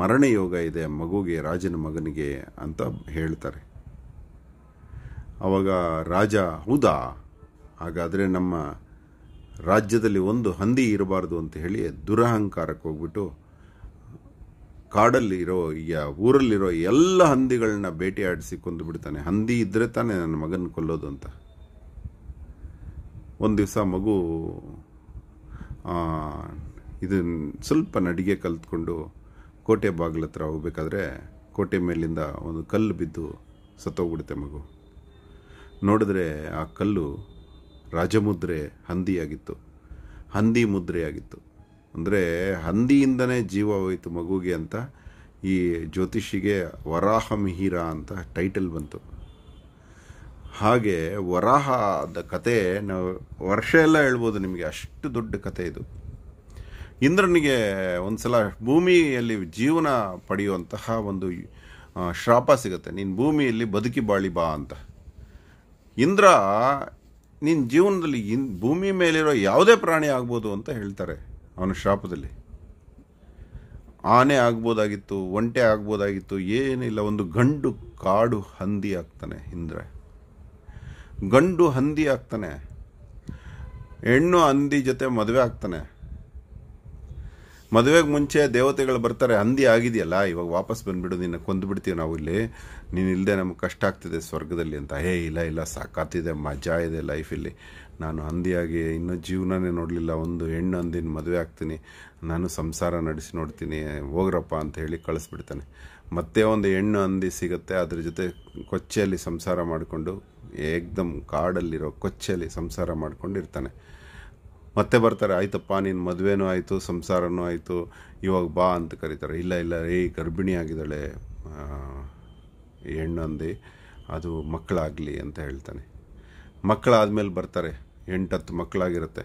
ಮರಣಯೋಗ ಇದೆ ಮಗುಗೆ ರಾಜನ ಮಗನಿಗೆ ಅಂತ ಹೇಳ್ತಾರೆ ಆವಾಗ ರಾಜ ಹೌದಾ ಹಾಗಾದರೆ ನಮ್ಮ ರಾಜ್ಯದಲ್ಲಿ ಒಂದು ಹಂದಿ ಇರಬಾರ್ದು ಅಂತ ಹೇಳಿ ದುರಹಂಕಾರಕ್ಕೆ ಹೋಗ್ಬಿಟ್ಟು ಕಾಡಲ್ಲಿರೋ ಈಗ ಊರಲ್ಲಿರೋ ಎಲ್ಲ ಹಂದಿಗಳನ್ನ ಬೇಟೆಯಾಡಿಸಿ ಕೊಂದು ಬಿಡ್ತಾನೆ ಹಂದಿ ಇದ್ದರೆ ತಾನೇ ನನ್ನ ಮಗನ ಕೊಲ್ಲೋದು ಅಂತ ಒಂದು ದಿವಸ ಮಗು ಇದನ್ನು ಸ್ವಲ್ಪ ನಡಿಗೆ ಕಲ್ತ್ಕೊಂಡು ಕೋಟೆ ಬಾಗಿಲ ಹತ್ರ ಹೋಗ್ಬೇಕಾದ್ರೆ ಕೋಟೆ ಮೇಲಿಂದ ಒಂದು ಕಲ್ಲು ಬಿದ್ದು ಸತ್ತೋಗ್ಬಿಡುತ್ತೆ ಮಗು ನೋಡಿದ್ರೆ ಆ ಕಲ್ಲು ರಾಜಮುದ್ರೆ ಹಂದಿಯಾಗಿತ್ತು ಹಂದಿ ಮುದ್ರೆಯಾಗಿತ್ತು ಅಂದರೆ ಹಂದಿಯಿಂದನೇ ಜೀವ ಹೋಯಿತು ಮಗುಗೆ ಅಂತ ಈ ಜ್ಯೋತಿಷಿಗೆ ವರಾಹ ಮಿಹಿರ ಅಂತ ಟೈಟಲ್ ಬಂತು ಹಾಗೆ ವರಾಹದ ಕತೆ ನಾವು ವರ್ಷ ಎಲ್ಲ ಹೇಳ್ಬೋದು ನಿಮಗೆ ಅಷ್ಟು ದೊಡ್ಡ ಕತೆ ಇದು ಇಂದ್ರನಿಗೆ ಒಂದು ಸಲ ಭೂಮಿಯಲ್ಲಿ ಜೀವನ ಪಡೆಯುವಂತಹ ಒಂದು ಶ್ರಾಪ ಸಿಗುತ್ತೆ ನೀನು ಭೂಮಿಯಲ್ಲಿ ಬದುಕಿ ಬಾಳಿ ಬಾ ಅಂತ ಇಂದ್ರ ನಿನ್ನ ಜೀವನದಲ್ಲಿ ಇನ್ ಭೂಮಿ ಮೇಲಿರೋ ಯಾವುದೇ ಪ್ರಾಣಿ ಆಗ್ಬೋದು ಅಂತ ಹೇಳ್ತಾರೆ ಅವನ ಶ್ರಾಪದಲ್ಲಿ ಆನೆ ಆಗ್ಬೋದಾಗಿತ್ತು ಒಂಟೆ ಆಗ್ಬೋದಾಗಿತ್ತು ಏನಿಲ್ಲ ಒಂದು ಗಂಡು ಕಾಡು ಹಂದಿ ಆಗ್ತಾನೆ ಇಂದ್ರ ಗಂಡು ಹಂದಿ ಆಗ್ತಾನೆ ಹೆಣ್ಣು ಹಂದಿ ಜೊತೆ ಮದುವೆ ಆಗ್ತಾನೆ ಮದುವೆಗೆ ಮುಂಚೆ ದೇವತೆಗಳು ಬರ್ತಾರೆ ಹಂದಿ ಆಗಿದೆಯಲ್ಲ ಇವಾಗ ವಾಪಸ್ ಬಂದುಬಿಡು ನಿನ್ನ ಕೊಂದು ಬಿಡ್ತೀವಿ ನಾವು ಇಲ್ಲಿ ನೀನು ಇಲ್ಲದೆ ನಮಗೆ ಕಷ್ಟ ಆಗ್ತಿದೆ ಸ್ವರ್ಗದಲ್ಲಿ ಅಂತ ಹೇ ಇಲ್ಲ ಇಲ್ಲ ಸಾಕಾತಿದೆ ಮಜಾ ಇದೆ ಲೈಫಲ್ಲಿ ನಾನು ಹಂದಿಯಾಗಿ ಇನ್ನೂ ಜೀವನನೇ ನೋಡಲಿಲ್ಲ ಒಂದು ಹೆಣ್ಣು ಹಂದಿನ ಮದುವೆ ಆಗ್ತೀನಿ ನಾನು ಸಂಸಾರ ನಡೆಸಿ ನೋಡ್ತೀನಿ ಹೋಗ್ರಪ್ಪ ಅಂತ ಹೇಳಿ ಕಳಿಸ್ಬಿಡ್ತಾನೆ ಮತ್ತೆ ಒಂದು ಹೆಣ್ಣು ಹಂದಿ ಸಿಗುತ್ತೆ ಅದ್ರ ಜೊತೆ ಕೊಚ್ಚೆಯಲ್ಲಿ ಸಂಸಾರ ಮಾಡಿಕೊಂಡು ಏಕ್ದಮ್ ಕಾಡಲ್ಲಿರೋ ಕೊಚ್ಚೆಯಲ್ಲಿ ಸಂಸಾರ ಮಾಡ್ಕೊಂಡಿರ್ತಾನೆ ಮತ್ತೆ ಬರ್ತಾರೆ ಆಯ್ತಪ್ಪ ನಿನ್ನ ಮದುವೆನೂ ಆಯಿತು ಸಂಸಾರನೂ ಆಯಿತು ಇವಾಗ ಬಾ ಅಂತ ಕರೀತಾರೆ ಇಲ್ಲ ಇಲ್ಲ ಏ ಗರ್ಭಿಣಿ ಆಗಿದ್ದಾಳೆ ಹೆಣ್ಣಂದು ಅದು ಮಕ್ಕಳಾಗಲಿ ಅಂತ ಹೇಳ್ತಾನೆ ಮಕ್ಕಳಾದಮೇಲೆ ಬರ್ತಾರೆ ಎಂಟತ್ತು ಮಕ್ಕಳಾಗಿರುತ್ತೆ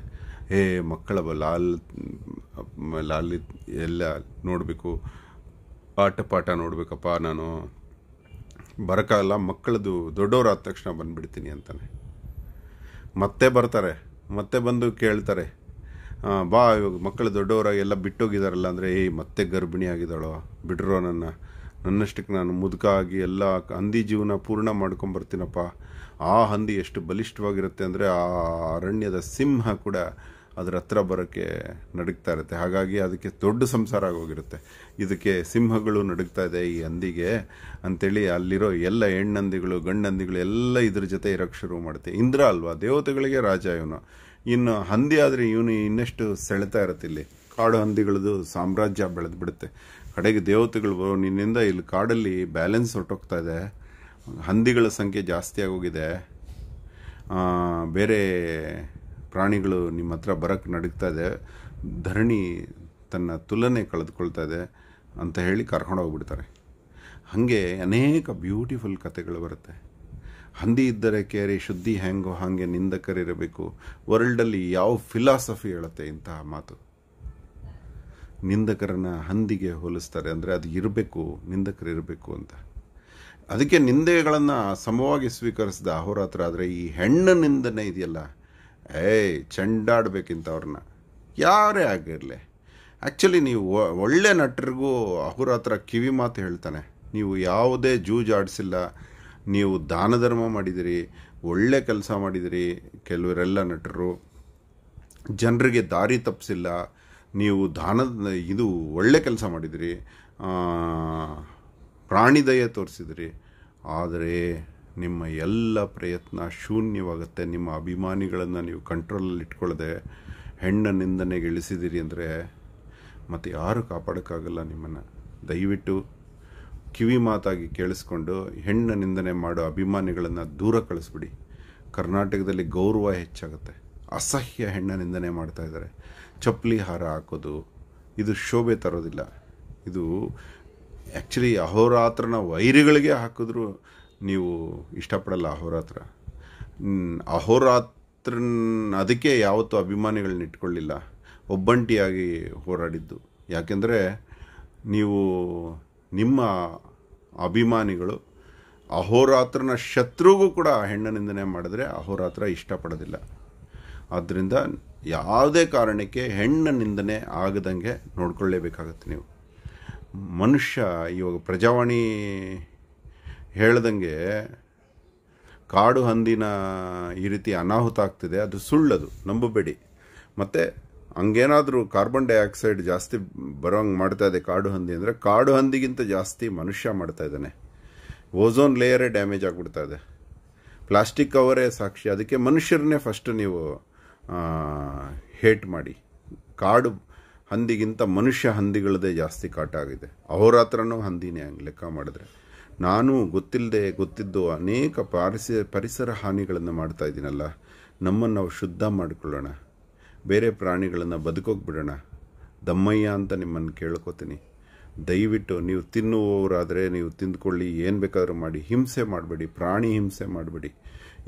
ಏ ಮಕ್ಕಳ ಲಾಲ್ ಲಾಲಿ ಎಲ್ಲ ನೋಡಬೇಕು ಪಾಠ ಪಾಠ ನೋಡಬೇಕಪ್ಪ ನಾನು ಬರೋಕ್ಕಾಗಲ್ಲ ಮಕ್ಕಳದು ದೊಡ್ಡವರಾದ ತಕ್ಷಣ ಬಂದುಬಿಡ್ತೀನಿ ಅಂತಾನೆ ಮತ್ತೆ ಬರ್ತಾರೆ ಮತ್ತೆ ಬಂದು ಕೇಳ್ತಾರೆ ಬಾ ಇವಾಗ ಮಕ್ಕಳು ದೊಡ್ಡವರಾಗಿ ಎಲ್ಲ ಬಿಟ್ಟೋಗಿದಾರಲ್ಲ ಅಂದರೆ ಏಯ್ ಮತ್ತೆ ಗರ್ಭಿಣಿ ಆಗಿದ್ದಾಳೋ ಬಿಡ್ರೋ ನನ್ನ ನನ್ನಷ್ಟಕ್ಕೆ ನಾನು ಮುದುಕಾಗಿ ಎಲ್ಲ ಹಂದಿ ಜೀವನ ಪೂರ್ಣ ಮಾಡ್ಕೊಂಬರ್ತೀನಪ್ಪ ಆ ಹಂದಿ ಎಷ್ಟು ಬಲಿಷ್ಠವಾಗಿರುತ್ತೆ ಅಂದರೆ ಆ ಅರಣ್ಯದ ಸಿಂಹ ಕೂಡ ಅದ್ರ ಹತ್ರ ಬರೋಕ್ಕೆ ನಡುಗ್ತಾ ಇರುತ್ತೆ ಹಾಗಾಗಿ ಅದಕ್ಕೆ ದೊಡ್ಡ ಸಂಸಾರ ಆಗೋಗಿರುತ್ತೆ ಇದಕ್ಕೆ ಸಿಂಹಗಳು ನಡುಗ್ತಾ ಇದೆ ಈ ಹಂದಿಗೆ ಅಂಥೇಳಿ ಅಲ್ಲಿರೋ ಎಲ್ಲ ಹೆಣ್ಣಂದಿಗಳು ಗಂಡಂದಿಗಳು ಎಲ್ಲ ಇದ್ರ ಜೊತೆ ಇರೋಕ್ಕೆ ಶುರು ಮಾಡುತ್ತೆ ಇಂದ್ರ ಅಲ್ವಾ ದೇವತೆಗಳಿಗೆ ರಾಜ ಇವನು ಇನ್ನು ಹಂದಿ ಆದರೆ ಇವನು ಇನ್ನಷ್ಟು ಸೆಳೆತಾ ಇರುತ್ತೆ ಇಲ್ಲಿ ಕಾಡು ಹಂದಿಗಳದು ಸಾಮ್ರಾಜ್ಯ ಬೆಳೆದ್ಬಿಡುತ್ತೆ ಕಡೆಗೆ ದೇವತೆಗಳು ನಿನ್ನಿಂದ ಇಲ್ಲಿ ಕಾಡಲ್ಲಿ ಬ್ಯಾಲೆನ್ಸ್ ಹೊರಟೋಗ್ತಾ ಇದೆ ಹಂದಿಗಳ ಸಂಖ್ಯೆ ಜಾಸ್ತಿ ಆಗೋಗಿದೆ ಬೇರೆ ಪ್ರಾಣಿಗಳು ನಿಮ್ಮ ಹತ್ರ ಬರೋಕ್ಕೆ ನಡೀತಾ ಇದೆ ಧರಣಿ ತನ್ನ ತುಲನೆ ಕಳೆದುಕೊಳ್ತಾ ಇದೆ ಅಂತ ಹೇಳಿ ಕರ್ಕೊಂಡೋಗ್ಬಿಡ್ತಾರೆ ಹಾಗೆ ಅನೇಕ ಬ್ಯೂಟಿಫುಲ್ ಕಥೆಗಳು ಬರುತ್ತೆ ಹಂದಿ ಇದ್ದರೆ ಕೇರಿ ಶುದ್ಧಿ ಹ್ಯಾಂಗೋ ಹಾಗೆ ನಿಂದಕರಿರಬೇಕು ವರ್ಲ್ಡಲ್ಲಿ ಯಾವ ಫಿಲಾಸಫಿ ಹೇಳುತ್ತೆ ಇಂತಹ ಮಾತು ನಿಂದಕರನ್ನು ಹಂದಿಗೆ ಹೋಲಿಸ್ತಾರೆ ಅಂದರೆ ಅದು ಇರಬೇಕು ನಿಂದಕರಿರಬೇಕು ಅಂತ ಅದಕ್ಕೆ ನಿಂದೆಗಳನ್ನು ಸಮವಾಗಿ ಸ್ವೀಕರಿಸಿದ ಅಹೋರಾತ್ರ ಆದರೆ ಈ ಹೆಣ್ಣು ನಿಂದನೆ ಇದೆಯಲ್ಲ ಏಯ್ ಅವ್ರನ್ನ ಯಾರೇ ಆಗಿರಲಿ ಆ್ಯಕ್ಚುಲಿ ನೀವು ಒಳ್ಳೆ ನಟರಿಗೂ ಅಹುರಾತ್ರ ಕಿವಿ ಮಾತು ಹೇಳ್ತಾನೆ ನೀವು ಯಾವುದೇ ಜೂಜಾಡಿಸಿಲ್ಲ ನೀವು ದಾನ ಧರ್ಮ ಮಾಡಿದಿರಿ ಒಳ್ಳೆ ಕೆಲಸ ಮಾಡಿದಿರಿ ಕೆಲವರೆಲ್ಲ ನಟರು ಜನರಿಗೆ ದಾರಿ ತಪ್ಪಿಸಿಲ್ಲ ನೀವು ದಾನದ ಇದು ಒಳ್ಳೆ ಕೆಲಸ ಮಾಡಿದಿರಿ ಪ್ರಾಣಿದಯ ತೋರಿಸಿದ್ರಿ ಆದರೆ ನಿಮ್ಮ ಎಲ್ಲ ಪ್ರಯತ್ನ ಶೂನ್ಯವಾಗುತ್ತೆ ನಿಮ್ಮ ಅಭಿಮಾನಿಗಳನ್ನು ನೀವು ಕಂಟ್ರೋಲಲ್ಲಿ ಇಟ್ಕೊಳ್ಳದೆ ಹೆಣ್ಣ ನಿಂದನೆಗೆ ಇಳಿಸಿದ್ದೀರಿ ಅಂದರೆ ಮತ್ತು ಯಾರು ಕಾಪಾಡೋಕ್ಕಾಗಲ್ಲ ನಿಮ್ಮನ್ನು ದಯವಿಟ್ಟು ಕಿವಿ ಮಾತಾಗಿ ಕೇಳಿಸ್ಕೊಂಡು ಹೆಣ್ಣ ನಿಂದನೆ ಮಾಡೋ ಅಭಿಮಾನಿಗಳನ್ನು ದೂರ ಕಳಿಸ್ಬಿಡಿ ಕರ್ನಾಟಕದಲ್ಲಿ ಗೌರವ ಹೆಚ್ಚಾಗುತ್ತೆ ಅಸಹ್ಯ ಹೆಣ್ಣ ನಿಂದನೆ ಇದ್ದಾರೆ ಚಪ್ಪಲಿ ಹಾರ ಹಾಕೋದು ಇದು ಶೋಭೆ ತರೋದಿಲ್ಲ ಇದು ಆ್ಯಕ್ಚುಲಿ ಅಹೋರಾತ್ರನ ವೈರಿಗಳಿಗೆ ಹಾಕಿದ್ರು ನೀವು ಇಷ್ಟಪಡಲ್ಲ ಅಹೋರಾತ್ರ ಅಹೋರಾತ್ರ ಅದಕ್ಕೆ ಯಾವತ್ತೂ ಅಭಿಮಾನಿಗಳನ್ನ ಇಟ್ಕೊಳ್ಳಿಲ್ಲ ಒಬ್ಬಂಟಿಯಾಗಿ ಹೋರಾಡಿದ್ದು ಯಾಕೆಂದರೆ ನೀವು ನಿಮ್ಮ ಅಭಿಮಾನಿಗಳು ಅಹೋರಾತ್ರನ ಶತ್ರುಗೂ ಕೂಡ ನಿಂದನೆ ಮಾಡಿದ್ರೆ ಅಹೋರಾತ್ರ ಇಷ್ಟಪಡೋದಿಲ್ಲ ಆದ್ದರಿಂದ ಯಾವುದೇ ಕಾರಣಕ್ಕೆ ಹೆಣ್ಣ ನಿಂದನೆ ಆಗದಂಗೆ ನೋಡ್ಕೊಳ್ಳೇಬೇಕಾಗತ್ತೆ ನೀವು ಮನುಷ್ಯ ಇವಾಗ ಪ್ರಜಾವಾಣಿ ಹೇಳ್ದಂಗೆ ಕಾಡು ಹಂದಿನ ಈ ರೀತಿ ಅನಾಹುತ ಆಗ್ತಿದೆ ಅದು ಸುಳ್ಳದು ನಂಬಬೇಡಿ ಮತ್ತು ಹಂಗೇನಾದರೂ ಕಾರ್ಬನ್ ಡೈಆಕ್ಸೈಡ್ ಜಾಸ್ತಿ ಬರೋಂಗೆ ಮಾಡ್ತಾ ಇದೆ ಕಾಡು ಹಂದಿ ಅಂದರೆ ಕಾಡು ಹಂದಿಗಿಂತ ಜಾಸ್ತಿ ಮನುಷ್ಯ ಮಾಡ್ತಾ ಇದ್ದಾನೆ ಓಝೋನ್ ಲೇಯರೇ ಡ್ಯಾಮೇಜ್ ಆಗಿಬಿಡ್ತಾ ಇದೆ ಪ್ಲಾಸ್ಟಿಕ್ ಕವರೇ ಸಾಕ್ಷಿ ಅದಕ್ಕೆ ಮನುಷ್ಯರನ್ನೇ ಫಸ್ಟ್ ನೀವು ಹೇಟ್ ಮಾಡಿ ಕಾಡು ಹಂದಿಗಿಂತ ಮನುಷ್ಯ ಹಂದಿಗಳದೇ ಜಾಸ್ತಿ ಕಾಟ ಆಗಿದೆ ಹತ್ರನೂ ಹಂದಿನೇ ಹಂಗೆ ಲೆಕ್ಕ ಮಾಡಿದ್ರೆ ನಾನು ಗೊತ್ತಿಲ್ಲದೆ ಗೊತ್ತಿದ್ದು ಅನೇಕ ಪರಿಸ ಪರಿಸರ ಹಾನಿಗಳನ್ನು ಮಾಡ್ತಾ ಇದ್ದೀನಲ್ಲ ನಮ್ಮನ್ನು ನಾವು ಶುದ್ಧ ಮಾಡಿಕೊಳ್ಳೋಣ ಬೇರೆ ಪ್ರಾಣಿಗಳನ್ನು ಬದುಕೋಗ್ಬಿಡೋಣ ಬಿಡೋಣ ದಮ್ಮಯ್ಯ ಅಂತ ನಿಮ್ಮನ್ನು ಕೇಳ್ಕೊತೀನಿ ದಯವಿಟ್ಟು ನೀವು ತಿನ್ನುವವರಾದರೆ ನೀವು ತಿಂದ್ಕೊಳ್ಳಿ ಏನು ಬೇಕಾದರೂ ಮಾಡಿ ಹಿಂಸೆ ಮಾಡಬೇಡಿ ಪ್ರಾಣಿ ಹಿಂಸೆ ಮಾಡಬೇಡಿ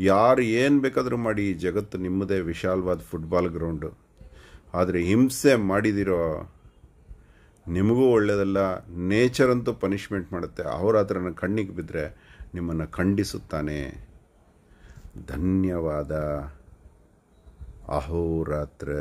ಯಾರು ಏನು ಬೇಕಾದರೂ ಮಾಡಿ ಈ ಜಗತ್ತು ನಿಮ್ಮದೇ ವಿಶಾಲವಾದ ಫುಟ್ಬಾಲ್ ಗ್ರೌಂಡು ಆದರೆ ಹಿಂಸೆ ಮಾಡಿದಿರೋ ನಿಮಗೂ ಒಳ್ಳೆಯದಲ್ಲ ನೇಚರ್ ಅಂತೂ ಪನಿಷ್ಮೆಂಟ್ ಮಾಡುತ್ತೆ ಅವರ ನನ್ನ ಕಣ್ಣಿಗೆ ಬಿದ್ದರೆ ನಿಮ್ಮನ್ನು ಖಂಡಿಸುತ್ತಾನೆ ಧನ್ಯವಾದ ಅಹೋರಾತ್ರ